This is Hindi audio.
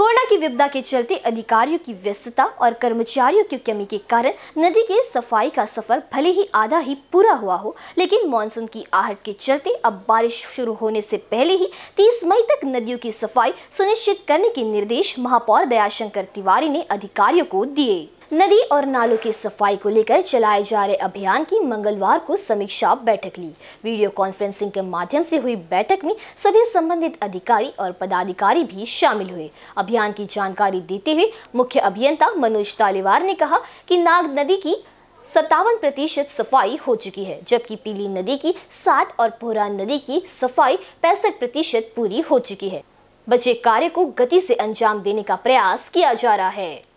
कोरोना की विपदा के चलते अधिकारियों की व्यस्तता और कर्मचारियों की कमी के कारण नदी के सफाई का सफर भले ही आधा ही पूरा हुआ हो लेकिन मानसून की आहट के चलते अब बारिश शुरू होने से पहले ही 30 मई तक नदियों की सफाई सुनिश्चित करने के निर्देश महापौर दयाशंकर तिवारी ने अधिकारियों को दिए नदी और नालों की सफाई को लेकर चलाए जा रहे अभियान की मंगलवार को समीक्षा बैठक ली वीडियो कॉन्फ्रेंसिंग के माध्यम से हुई बैठक में सभी संबंधित अधिकारी और पदाधिकारी भी शामिल हुए अभियान की जानकारी देते हुए मुख्य अभियंता मनोज तालीवार ने कहा कि नाग नदी की सत्तावन प्रतिशत सफाई हो चुकी है जबकि पीली नदी की 60 और पोहरा नदी की सफाई पैंसठ प्रतिशत पूरी हो चुकी है बचे कार्य को गति से अंजाम देने का प्रयास किया जा रहा है